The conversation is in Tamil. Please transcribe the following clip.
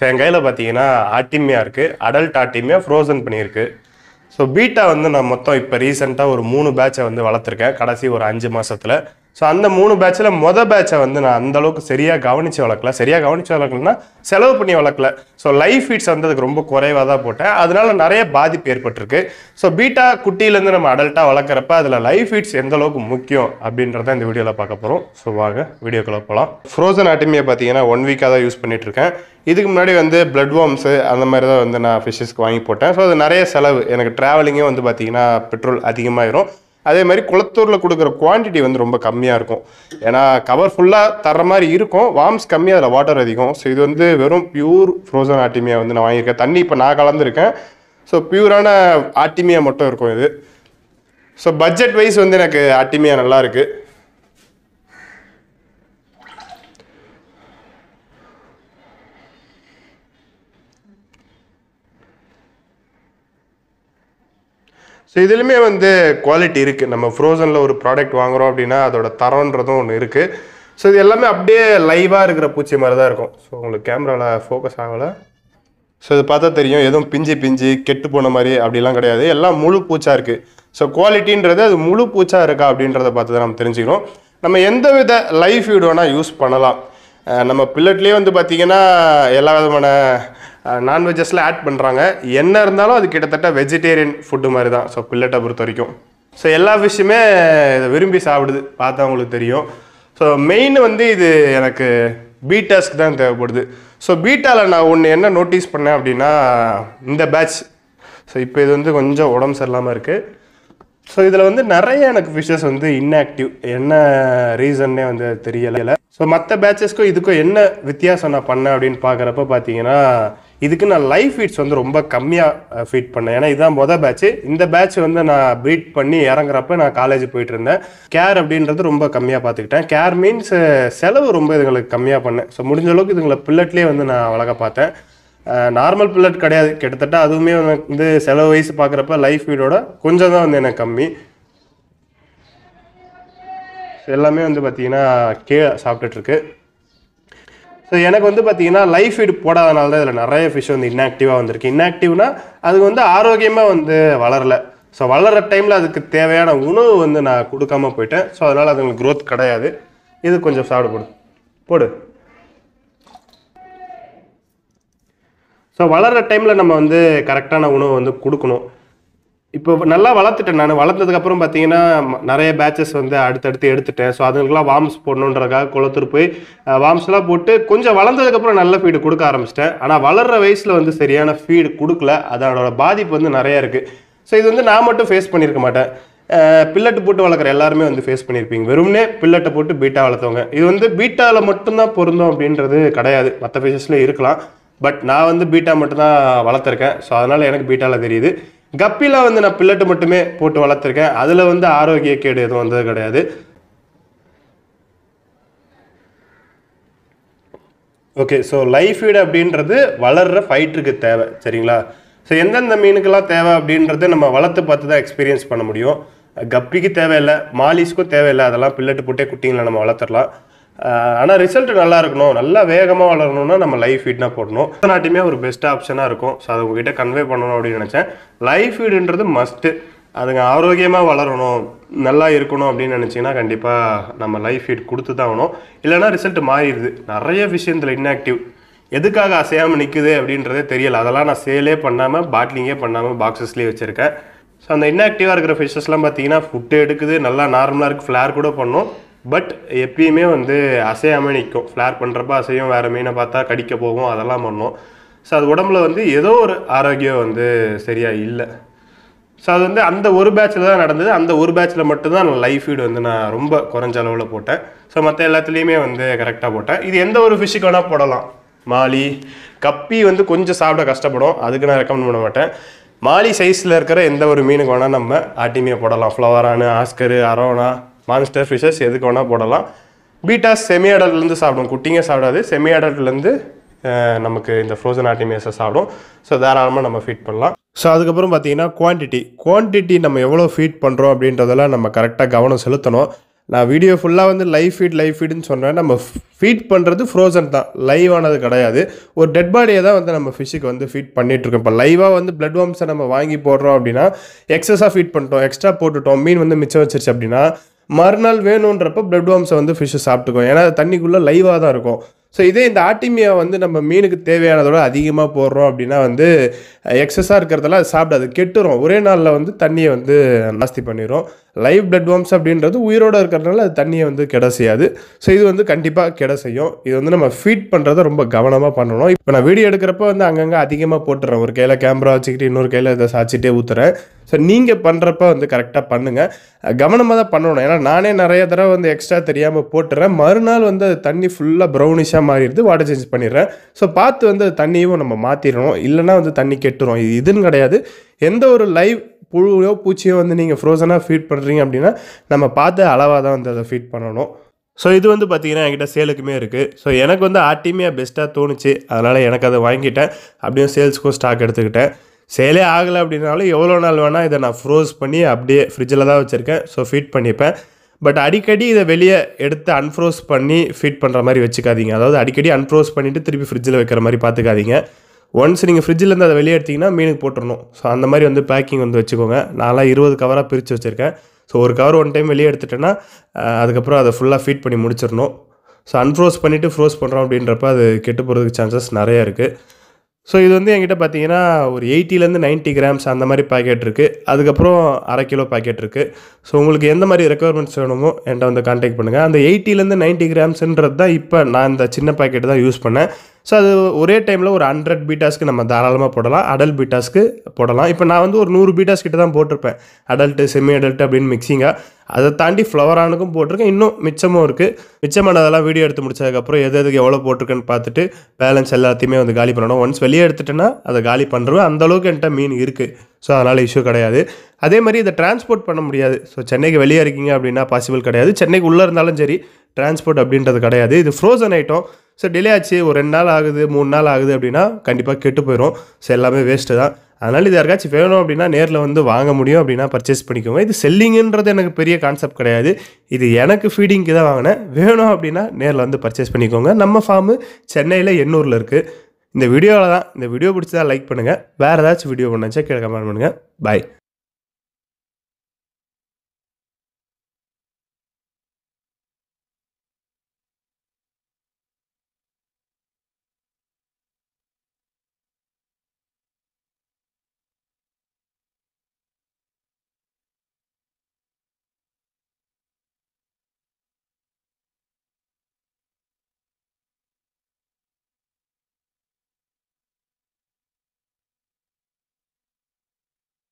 ஸோ என் கையில் பார்த்தீங்கன்னா ஆட்டிமியா இருக்குது அடல்ட் ஆட்டிமியா ஃப்ரோசன் பண்ணியிருக்கு ஸோ பீட்டா வந்து நான் மொத்தம் இப்போ ரீசெண்டாக ஒரு மூணு பேட்சை வந்து வளர்த்துருக்கேன் கடைசி ஒரு அஞ்சு மாதத்தில் ஸோ அந்த மூணு பேட்சில் மொதல் பேட்சை வந்து நான் அந்தளவுக்கு சரியாக கவனித்து வளர்க்கல சரியாக கவனித்து வளர்க்கலன்னா செலவு பண்ணி வளர்க்கல ஸோ லைஃப் ஃபீட்ஸ் வந்து அதுக்கு ரொம்ப குறைவாக தான் போட்டேன் அதனால நிறைய பாதிப்பு ஏற்பட்டிருக்கு ஸோ பீட்டா குட்டியிலேருந்து நம்ம அடல்ட்டாக வளர்க்குறப்ப அதில் லைஃப் ஃபீட்ஸ் எந்தளவுக்கு முக்கியம் அப்படின்றத இந்த வீடியோவில் பார்க்க போகிறோம் ஸோ வாங்க வீடியோக்குள்ளே போகலாம் ஃப்ரோசன் ஆட்டமியை பார்த்தீங்கன்னா ஒன் வீக்காக தான் யூஸ் பண்ணிகிட்ருக்கேன் இதுக்கு முன்னாடி வந்து பிளட் வார்ம்ஸு அந்த மாதிரி தான் வந்து நான் ஃபிஷ்ஷஸ்க்கு வாங்கி போட்டேன் ஸோ அது நிறைய செலவு எனக்கு ட்ராவலிங்கே வந்து பார்த்தீங்கன்னா பெட்ரோல் அதிகமாகிடும் அதே மாதிரி குளத்தூரில் கொடுக்குற குவான்டிட்டி வந்து ரொம்ப கம்மியாக இருக்கும் ஏன்னா கவர் ஃபுல்லாக தர மாதிரி இருக்கும் வார்ம்ஸ் கம்மியாக அதில் வாட்டர் அதிகம் ஸோ இது வந்து வெறும் பியூர் ஃப்ரோசன் ஆட்டிமியா வந்து நான் வாங்கியிருக்கேன் தண்ணி இப்போ நான் கலந்துருக்கேன் ஸோ பியூரான ஆட்டிமியா மட்டும் இருக்கும் இது ஸோ பட்ஜெட் வைஸ் வந்து எனக்கு ஆட்டிமியா நல்லாயிருக்கு ஸோ இதுலையுமே வந்து குவாலிட்டி இருக்குது நம்ம ஃப்ரோசனில் ஒரு ப்ராடக்ட் வாங்குகிறோம் அப்படின்னா அதோட தரம்ன்றதும் ஒன்று இருக்குது ஸோ இது எல்லாமே அப்படியே லைவாக இருக்கிற பூச்சி மாதிரி தான் இருக்கும் ஸோ உங்களுக்கு கேமராவில் ஃபோக்கஸ் ஆகலை ஸோ இது பார்த்தா தெரியும் எதுவும் பிஞ்சு பிஞ்சு கெட்டு போன மாதிரி அப்படிலாம் கிடையாது எல்லாம் முழு பூச்சாக இருக்குது ஸோ குவாலிட்டின்றது அது முழு பூச்சாக இருக்கா அப்படின்றத பார்த்து தான் நம்ம தெரிஞ்சுக்கணும் நம்ம எந்த வித லைஃப் வீடு வேணால் யூஸ் பண்ணலாம் நம்ம பில்லட்லேயே வந்து பார்த்திங்கன்னா எல்லா விதமான நான்வெஜஸ்லாம் ஆட் பண்ணுறாங்க என்ன இருந்தாலும் அது கிட்டத்தட்ட வெஜிடேரியன் ஃபுட்டு மாதிரி தான் ஸோ பில்லட்டை பொறுத்த வரைக்கும் ஸோ எல்லா ஃபிஷ்ஷுமே இதை விரும்பி சாப்பிடுது பார்த்தா உங்களுக்கு தெரியும் ஸோ மெயின் வந்து இது எனக்கு பீட்டாஸ்க்கு தான் தேவைப்படுது ஸோ பீட்டாவில் நான் ஒன்று என்ன நோட்டீஸ் பண்ணேன் அப்படின்னா இந்த பேட்ச் ஸோ இப்போ இது வந்து கொஞ்சம் உடம்பு சரியில்லாமல் இருக்குது ஸோ இதில் வந்து நிறைய எனக்கு ஃபிஷஸ் வந்து இன்ஆக்டிவ் என்ன ரீசன்னே வந்து தெரியலை ஸோ மற்ற பேட்சஸ்க்கும் இதுக்கும் என்ன வித்தியாசம் நான் பண்ணேன் அப்படின்னு பார்க்குறப்ப பார்த்தீங்கன்னா இதுக்கு நான் லைஃப் ஃபீட்ஸ் வந்து ரொம்ப கம்மியாக ஃபீட் பண்ணேன் ஏன்னா இதுதான் மொதல் பேட்ச் இந்த பேட்ச் வந்து நான் பீட் பண்ணி இறங்குறப்ப நான் காலேஜ் போயிட்டு இருந்தேன் கேர் அப்படின்றது ரொம்ப கம்மியாக பார்த்துக்கிட்டேன் கேர் மீன்ஸ் செலவு ரொம்ப இதுங்களுக்கு கம்மியாக பண்ணேன் ஸோ முடிஞ்ச அளவுக்கு இதுங்களை பில்லட்லேயே வந்து நான் அழகாக பார்த்தேன் நார்மல் புல்லட் கிடையாது கிட்டத்தட்ட அதுவுமே வந்து செலவு வயசு பார்க்குறப்ப லைஃப் வீடோட கொஞ்சம் தான் வந்து எனக்கு கம்மி எல்லாமே வந்து பார்த்தீங்கன்னா கீழே சாப்பிட்டுட்ருக்கு ஸோ எனக்கு வந்து பார்த்தீங்கன்னா லைஃப் ஃபீட் போடாதனால தான் இதில் நிறைய ஃபிஷ் வந்து இன்னாக்டிவாக வந்திருக்கு இன்னாக்டிவ்னா அது வந்து ஆரோக்கியமாக வந்து வளரலை ஸோ வளர்கிற டைமில் அதுக்கு தேவையான உணவு வந்து நான் கொடுக்காம போயிட்டேன் ஸோ அதனால் அதுங்களுக்கு க்ரோத் கிடையாது இது கொஞ்சம் சாப்பிட போடு போடு ஸோ வளர்கிற டைமில் நம்ம வந்து கரெக்டான உணவு வந்து கொடுக்கணும் இப்போ நல்லா வளர்த்துட்டேன் நான் வளர்த்ததுக்கப்புறம் பார்த்தீங்கன்னா நிறைய பேட்சஸ் வந்து அடுத்தடுத்து எடுத்துட்டேன் ஸோ அதுங்களுக்குலாம் வாம்ஸ் போடணுன்றக்காக குளத்துட்டு போய் வாம்ஸ்லாம் போட்டு கொஞ்சம் வளர்ந்ததுக்கப்புறம் நல்ல ஃபீடு கொடுக்க ஆரம்பிச்சிட்டேன் ஆனால் வளர்கிற வயசில் வந்து சரியான ஃபீடு கொடுக்கல அதனோட பாதிப்பு வந்து நிறையா இருக்குது ஸோ இது வந்து நான் மட்டும் ஃபேஸ் பண்ணியிருக்க மாட்டேன் பில்லட்டு போட்டு வளர்க்குற எல்லாருமே வந்து ஃபேஸ் பண்ணியிருப்பீங்க வெறும்னே பில்லட்டை போட்டு பீட்டா வளர்த்தவங்க இது வந்து பீட்டாவில் மட்டும்தான் பொருந்தும் அப்படின்றது கிடையாது மற்ற ஃபிஷஸில் இருக்கலாம் பட் நான் வந்து பீட்டா மட்டும்தான் வளர்த்துருக்கேன் ஸோ அதனால் எனக்கு பீட்டாவில் தெரியுது கப்பியில் வந்து நான் பில்லட்டு மட்டுமே போட்டு வளர்த்துருக்கேன் அதில் வந்து ஆரோக்கிய கேடு எதுவும் வந்தது கிடையாது ஓகே ஸோ லைஃப் ஃபீடு அப்படின்றது வளர்கிற ஃபைட்டுக்கு தேவை சரிங்களா ஸோ எந்தெந்த மீனுக்கெல்லாம் தேவை அப்படின்றத நம்ம வளர்த்து பார்த்து தான் எக்ஸ்பீரியன்ஸ் பண்ண முடியும் கப்பிக்கு தேவையில்லை மாலிஸ்க்கும் தேவையில்லை அதெல்லாம் பில்லட்டு போட்டே குட்டிங்களை நம்ம வளர்த்துடலாம் ஆனால் ரிசல்ட் நல்லா இருக்கணும் நல்லா வேகமாக வளரணும்னா நம்ம லைஃப் ஃபீட்னா போடணும் நாட்டுமே ஒரு பெஸ்ட் ஆப்ஷனாக இருக்கும் ஸோ அதை உங்ககிட்ட கன்வே பண்ணணும் அப்படின்னு நினச்சேன் லைஃப் ஃபீடுன்றது மஸ்ட்டு அதுங்க ஆரோக்கியமாக வளரணும் நல்லா இருக்கணும் அப்படின்னு நினச்சிங்கன்னா கண்டிப்பாக நம்ம லைஃப் ஃபீட் கொடுத்து தான் ஆகணும் இல்லைனா ரிசல்ட் மாறிடுது நிறைய விஷயத்தில் இன்ஆக்டிவ் எதுக்காக அசையாமல் நிற்குது அப்படின்றதே தெரியல அதெல்லாம் நான் சேலே பண்ணாமல் பாட்லிங்கே பண்ணாமல் பாக்ஸஸ்லேயே வச்சுருக்கேன் ஸோ அந்த இன்ஆக்டிவாக இருக்கிற ஃபிஷஸ்லாம் பார்த்தீங்கன்னா ஃபுட்டு எடுக்குது நல்லா நார்மலாக இருக்குது ஃப்ளேர் கூட பண்ணும் பட் எப்பயுமே வந்து அசையாமல் நிற்கும் ஃப்ளேர் பண்ணுறப்ப அசையும் வேறு மீனை பார்த்தா கடிக்க போகும் அதெல்லாம் பண்ணும் ஸோ அது உடம்புல வந்து ஏதோ ஒரு ஆரோக்கியம் வந்து சரியாக இல்லை ஸோ அது வந்து அந்த ஒரு பேட்சில் தான் நடந்தது அந்த ஒரு பேட்சில் மட்டும்தான் நான் லைஃப் ஃபீடு வந்து நான் ரொம்ப குறைஞ்ச அளவில் போட்டேன் ஸோ மற்ற எல்லாத்துலேயுமே வந்து கரெக்டாக போட்டேன் இது எந்த ஒரு ஃபிஷ்ஷுக்கு வேணால் போடலாம் மாலி கப்பி வந்து கொஞ்சம் சாப்பிட கஷ்டப்படும் அதுக்கு நான் ரெக்கமெண்ட் பண்ண மாட்டேன் மாலி சைஸில் இருக்கிற எந்த ஒரு மீனுக்கு வேணால் நம்ம ஆட்டிமையை போடலாம் ஃப்ளவரானு ஆஸ்கரு அரோனா மான்ஸ்டர் ஃபிஷஸ் எதுக்கு வேணால் போடலாம் பீட்டா செமி அடல்ட்லேருந்து சாப்பிடும் குட்டிங்க சாப்பிடாது செமி அடல்ட்லேருந்து நமக்கு இந்த ஃப்ரோசன் ஆர்டிமேஸை சாப்பிடும் ஸோ தாராளமாக நம்ம ஃபீட் பண்ணலாம் ஸோ அதுக்கப்புறம் பார்த்தீங்கன்னா குவான்டிட்டி குவான்டிட்டி நம்ம எவ்வளோ ஃபீட் பண்ணுறோம் அப்படின்றதெல்லாம் நம்ம கரெக்டாக கவனம் செலுத்தணும் நான் வீடியோ ஃபுல்லாக வந்து லைவ் ஃபீட் லைவ் ஃபீடுன்னு சொன்னேன் நம்ம ஃபீட் பண்ணுறது ஃப்ரோசன் தான் லைவ் ஆனது கிடையாது ஒரு டெட் பாடியை தான் வந்து நம்ம ஃபிஷ்ஷுக்கு வந்து ஃபீட் பண்ணிகிட்ருக்கோம் இப்போ லைவாக வந்து பிளட் வாம்ஸை நம்ம வாங்கி போடுறோம் அப்படின்னா எக்ஸஸாக ஃபீட் பண்ணிட்டோம் எக்ஸ்ட்ரா போட்டுட்டோம் மீன் வந்து மிச்சம் வச்சிருச்சு அப்படின்னா மறுநாள் வேணுன்றப்ப பிளட் வார்ம்ஸை வந்து ஃபிஷ்ஷை சாப்பிட்டுக்கும் ஏன்னா தண்ணிக்குள்ளே லைவாக தான் இருக்கும் ஸோ இதே இந்த ஆட்டிமியா வந்து நம்ம மீனுக்கு தேவையானதோட அதிகமாக போடுறோம் அப்படின்னா வந்து எக்ஸஸாக இருக்கிறதெல்லாம் அது சாப்பிடாது கெட்டுரும் ஒரே நாளில் வந்து தண்ணியை வந்து நாஸ்தி பண்ணிடும் லைவ் பிளட் வார்ம்ஸ் அப்படின்றது உயிரோடு இருக்கிறதுனால அது தண்ணியை வந்து கெட செய்யாது ஸோ இது வந்து கண்டிப்பாக கெட செய்யும் இது வந்து நம்ம ஃபீட் பண்ணுறதை ரொம்ப கவனமாக பண்ணணும் இப்போ நான் வீடியோ எடுக்கிறப்ப வந்து அங்கங்கே அதிகமாக போட்டுறேன் ஒரு கையில் கேமரா வச்சுக்கிட்டு இன்னொரு கையில் இதை சாச்சிட்டே ஊற்றுறேன் ஸோ நீங்கள் பண்ணுறப்ப வந்து கரெக்டாக பண்ணுங்கள் கவனமாக தான் பண்ணணும் ஏன்னா நானே நிறைய தடவை வந்து எக்ஸ்ட்ரா தெரியாமல் போட்டுறேன் மறுநாள் வந்து அது தண்ணி ஃபுல்லாக ப்ரௌனிஷாக மாறிடுது வாட்டர் சேஞ்ச் பண்ணிடுறேன் ஸோ பார்த்து வந்து தண்ணியும் நம்ம மாற்றிடணும் இல்லைனா வந்து தண்ணி கெட்டுரும் இது இதுன்னு கிடையாது எந்த ஒரு லைவ் புழுவையோ பூச்சியோ வந்து நீங்கள் ஃப்ரோசனாக ஃபீட் பண்ணுறீங்க அப்படின்னா நம்ம பார்த்து அளவாக தான் வந்து அதை ஃபீட் பண்ணணும் ஸோ இது வந்து பார்த்திங்கன்னா என்கிட்ட சேலுக்குமே இருக்குது ஸோ எனக்கு வந்து ஆர்டிமியாக பெஸ்ட்டாக தோணுச்சு அதனால் எனக்கு அதை வாங்கிட்டேன் அப்படியே சேல்ஸுக்கும் ஸ்டாக் எடுத்துக்கிட்டேன் சேலே ஆகலை அப்படின்னாலும் எவ்வளோ நாள் வேணால் இதை நான் ஃப்ரோஸ் பண்ணி அப்படியே ஃப்ரிட்ஜில் தான் வச்சுருக்கேன் ஸோ ஃபிட் பண்ணிப்பேன் பட் அடிக்கடி இதை வெளியே எடுத்து அன்ஃப்ரோஸ் பண்ணி ஃபிட் பண்ணுற மாதிரி வச்சுக்காதீங்க அதாவது அடிக்கடி அன்ஃப்ரோஸ் பண்ணிவிட்டு திருப்பி ஃப்ரிட்ஜில் வைக்கிற மாதிரி பார்த்துக்காதீங்க ஒன்ஸ் நீங்கள் ஃப்ரிட்ஜிலேருந்து அதை வெளியே எடுத்திங்கன்னா மீனுக்கு போட்டுடணும் ஸோ அந்த மாதிரி வந்து பேக்கிங் வந்து வச்சுக்கோங்க நான்லாம் இருபது கவராக பிரித்து வச்சுருக்கேன் ஸோ ஒரு கவர் ஒன் டைம் வெளியே எடுத்துட்டேன்னா அதுக்கப்புறம் அதை ஃபுல்லாக ஃபீட் பண்ணி முடிச்சிடணும் ஸோ அன்ஃப்ரோஸ் பண்ணிவிட்டு ஃப்ரோஸ் பண்ணுறோம் அப்படின்றப்ப அது கெட்டு போகிறதுக்கு சான்சஸ் நிறையா இருக்குது ஸோ இது வந்து என்கிட்ட பார்த்தீங்கன்னா ஒரு எயிட்டிலேருந்து நைன்ட்டி கிராம்ஸ் அந்த மாதிரி பாக்கெட் இருக்குது அதுக்கப்புறம் அரை கிலோ பாக்கெட் இருக்குது ஸோ உங்களுக்கு எந்த மாதிரி ரெக்குவயர்மெண்ட்ஸ் வேணுமோ என்கிட்ட வந்து கான்டாக்ட் பண்ணுங்கள் அந்த எயிட்டிலேருந்து நைன்ட்டி கிராம்ஸ்ன்றது தான் இப்போ நான் இந்த சின்ன பேக்கெட் தான் யூஸ் பண்ணேன் ஸோ அது ஒரே டைமில் ஒரு ஹண்ட்ரட் பீட்டாஸ்க்கு நம்ம தாராளமாக போடலாம் அடல்ட் பீட்டாஸ்க்கு போடலாம் இப்போ நான் வந்து ஒரு நூறு பீட்டாஸ் கிட்ட தான் போட்டிருப்பேன் அடல்ட்டு செமி அடல்ட்டு அப்படின்னு மிக்சிங்காக அதை தாண்டி ஃப்ளவரானுக்கும் போட்டிருக்கேன் இன்னும் மிச்சமும் இருக்குது மிச்சமானதெல்லாம் வீடியோ எடுத்து முடிச்சதுக்கப்புறம் எது எதுக்கு எவ்வளோ போட்டிருக்குன்னு பார்த்துட்டு பேலன்ஸ் எல்லாத்தையுமே வந்து காலி பண்ணணும் ஒன்ஸ் வெளியே எடுத்துட்டேன்னா அதை காலி பண்ணுறேன் அந்தளவுக்கு என்கிட்ட மீன் இருக்குது ஸோ அதனால் இஷ்யூ கிடையாது அதே மாதிரி இதை டிரான்ஸ்போர்ட் பண்ண முடியாது ஸோ சென்னைக்கு வெளியே இருக்கீங்க அப்படின்னா பாசிபிள் கிடையாது சென்னைக்கு உள்ளே இருந்தாலும் சரி டிரான்ஸ்போர்ட் அப்படின்றது கிடையாது இது ஃப்ரோசன் ஐட்டம் ஸோ டிலே ஆச்சு ஒரு ரெண்டு நாள் ஆகுது மூணு நாள் ஆகுது அப்படின்னா கண்டிப்பாக கெட்டு போயிடும் ஸோ எல்லாமே வேஸ்ட்டு தான் அதனால் இது யாருக்காச்சும் வேணும் அப்படின்னா நேரில் வந்து வாங்க முடியும் அப்படின்னா பர்ச்சேஸ் பண்ணிக்கோங்க இது செல்லிங்கன்றது எனக்கு பெரிய கான்செப்ட் கிடையாது இது எனக்கு ஃபீடிங்க்கு தான் வாங்கினேன் வேணும் அப்படின்னா நேரில் வந்து பர்ச்சேஸ் பண்ணிக்கோங்க நம்ம ஃபார்மு சென்னையில் எண்ணூரில் இருக்குது இந்த வீடியோவில் தான் இந்த வீடியோ பிடிச்சதா லைக் பண்ணுங்கள் வேறு ஏதாச்சும் வீடியோ பண்ணாச்சா கீழே கமெண்ட் பண்ணுங்கள் பாய்